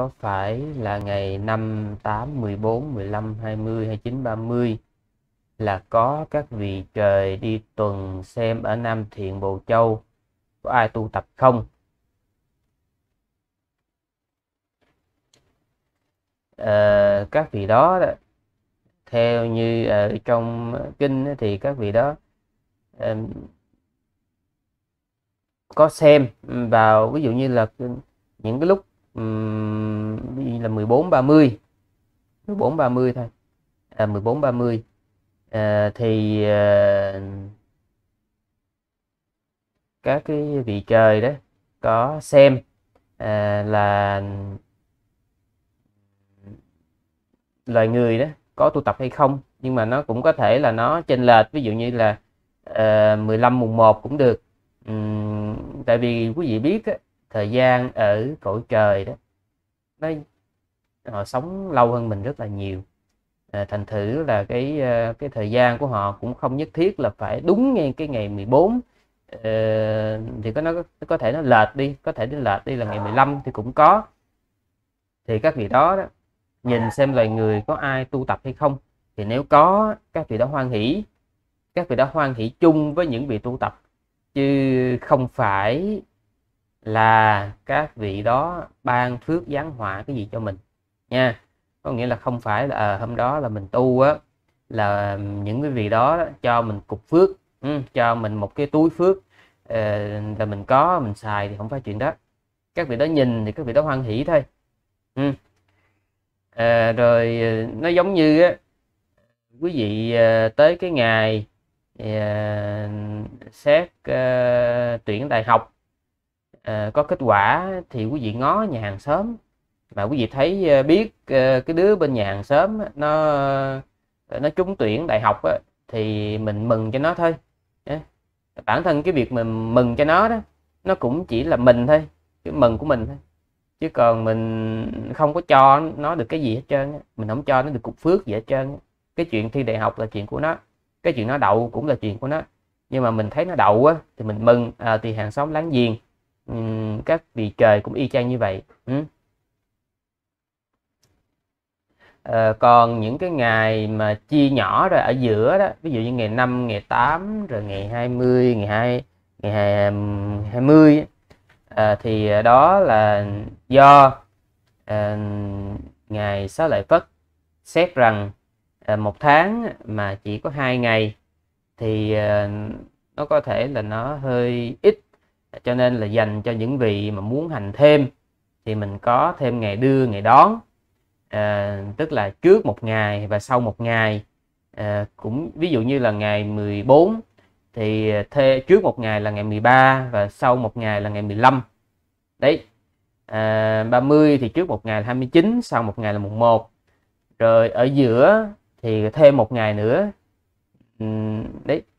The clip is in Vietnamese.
có phải là ngày 5, 8, 14, 15, 20, 29, 30 là có các vị trời đi tuần xem ở Nam Thiện Bồ Châu có ai tu tập không? À, các vị đó theo như ở ờ, trong kinh thì các vị đó um, có xem vào ví dụ như là những cái lúc um, là 1430 1430 thôi à, 1430 à, thì à, các cái vị trời đó có xem à, là loài người đó có tu tập hay không nhưng mà nó cũng có thể là nó chênh lệch ví dụ như là uh, à, 15 mùng 1 cũng được um, tại vì quý vị biết á, thời gian ở cõi trời đó nó họ sống lâu hơn mình rất là nhiều à, thành thử là cái ờ, cái thời gian của họ cũng không nhất thiết là phải đúng ngay cái ngày 14 uh, ờ, thì có nó có thể nó lệch đi có thể nó lệch đi là ngày 15 thì cũng có thì các vị đó, đó nhìn xem loài người có ai tu tập hay không thì nếu có các vị đó hoan hỷ các vị đó hoan hỷ chung với những vị tu tập chứ không phải là các vị đó ban phước giáng họa cái gì cho mình nha có nghĩa là không phải là à, hôm đó là mình tu á là những cái vị đó cho mình cục phước ừ, cho mình một cái túi phước uh, là mình có mình xài thì không phải chuyện đó các vị đó nhìn thì các vị đó hoan hỷ thôi ừ. à, rồi ờ, nó giống như á, quý vị tới cái ngày à, xét à, tuyển đại học Ờ, có kết quả thì quý vị ngó nhà hàng xóm mà quý vị thấy ờ, biết ờ, cái đứa bên nhà hàng xóm nó nó trúng tuyển đại học thì mình mừng cho nó thôi bản thân cái việc mình mừng cho nó đó nó cũng chỉ là mình thôi cái mừng của mình thôi chứ còn mình không có cho nó được cái gì hết trơn mình không cho nó được cục phước gì hết trơn cái chuyện thi đại học là chuyện của nó cái chuyện nó đậu cũng là chuyện của nó nhưng mà mình thấy nó đậu á thì mình mừng à, thì hàng xóm láng giềng các vị trời cũng y chang như vậy ừ. à, còn những cái ngày mà chia nhỏ rồi ở giữa đó ví dụ như ngày 5 ngày 8 rồi ngày 20 ngày 2 ngày 20 à, ờ, thì đó là do à, ngài xá lợi phất xét rằng à, một tháng mà chỉ có hai ngày thì à, nó có thể là nó hơi ít cho nên là dành cho những vị mà muốn hành thêm thì mình có thêm ngày đưa ngày đón à, tức là trước một ngày và sau một ngày à, cũng ví dụ như là ngày 14 thì thê trước một ngày là ngày 13 và sau một ngày là ngày 15 đấy à, 30 thì trước một ngày là 29 sau một ngày là mùng 1 rồi ở giữa thì thêm một ngày nữa đấy